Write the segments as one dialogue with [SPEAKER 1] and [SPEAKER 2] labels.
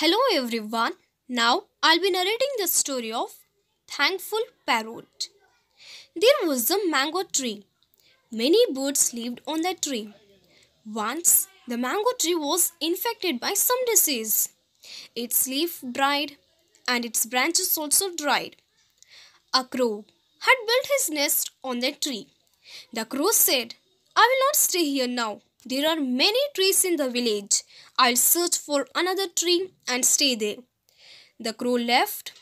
[SPEAKER 1] Hello everyone. Now I'll be narrating the story of Thankful Parrot. There was a mango tree. Many birds lived on that tree. Once the mango tree was infected by some disease. Its leaf dried and its branches also dried. A crow had built his nest on that tree. The crow said, I will not stay here now. There are many trees in the village I'll search for another tree and stay there. The crow left,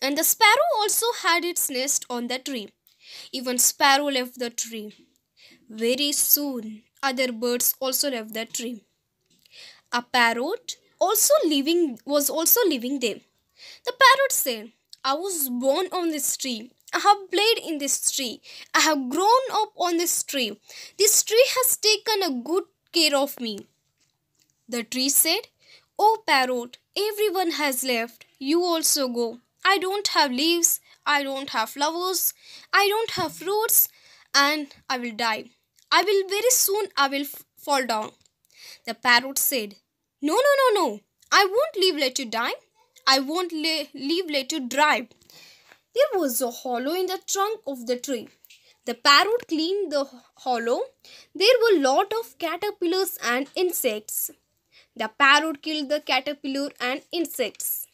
[SPEAKER 1] and the sparrow also had its nest on the tree. Even sparrow left the tree. Very soon, other birds also left the tree. A parrot also living was also living there. The parrot said, I was born on this tree. I have played in this tree. I have grown up on this tree. This tree has taken a good care of me. The tree said, Oh, parrot, everyone has left. You also go. I don't have leaves. I don't have flowers. I don't have fruits. And I will die. I will very soon I will f- fall down. The parrot said, No, no, no, no. I won't leave let you die. I won't le leave let you die." There was a hollow in the trunk of the tree. The parrot cleaned the hollow. There were a lot of caterpillars and insects. The parrot killed the caterpillar and insects.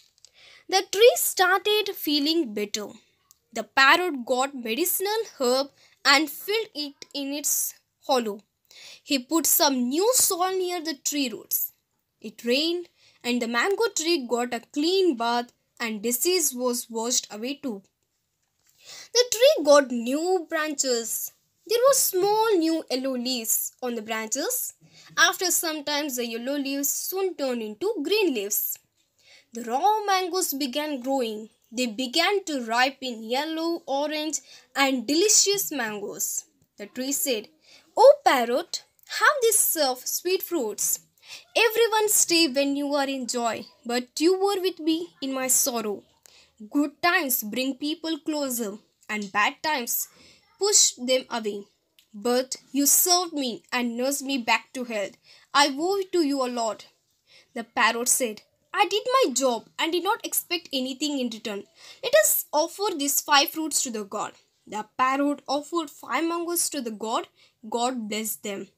[SPEAKER 1] The tree started feeling better. The parrot got medicinal herb and filled it in its hollow. He put some new soil near the tree roots. It rained and the mango tree got a clean bath and disease was washed away too. The tree got new branches there were small new yellow leaves on the branches. After some time, the yellow leaves soon turned into green leaves. The raw mangoes began growing. They began to ripen yellow, orange, and delicious mangoes. The tree said, Oh, parrot, have this of sweet fruits. Everyone stay when you are in joy, but you were with me in my sorrow. Good times bring people closer, and bad times pushed them away. But you served me and nursed me back to health. I owe it to you, O Lord. The parrot said, I did my job and did not expect anything in return. Let us offer these five fruits to the God. The parrot offered five mangoes to the God. God blessed them.